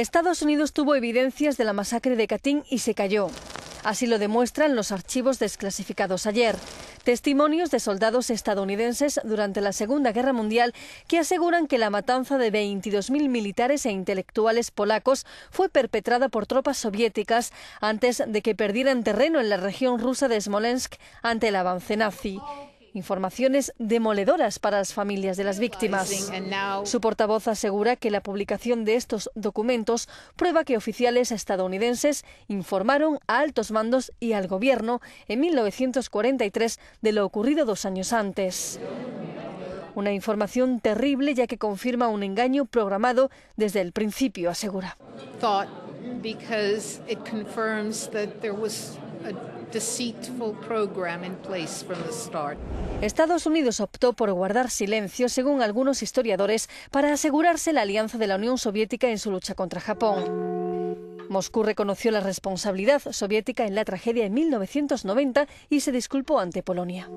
Estados Unidos tuvo evidencias de la masacre de Katyn y se cayó. Así lo demuestran los archivos desclasificados ayer. Testimonios de soldados estadounidenses durante la Segunda Guerra Mundial que aseguran que la matanza de 22.000 militares e intelectuales polacos fue perpetrada por tropas soviéticas antes de que perdieran terreno en la región rusa de Smolensk ante el avance nazi informaciones demoledoras para las familias de las víctimas. Su portavoz asegura que la publicación de estos documentos prueba que oficiales estadounidenses informaron a altos mandos y al gobierno en 1943 de lo ocurrido dos años antes. Una información terrible ya que confirma un engaño programado desde el principio, asegura. Estados Unidos optó por guardar silencio, según algunos historiadores, para asegurarse la alianza de la Unión Soviética en su lucha contra Japón. Moscú reconoció la responsabilidad soviética en la tragedia en 1990 y se disculpó ante Polonia.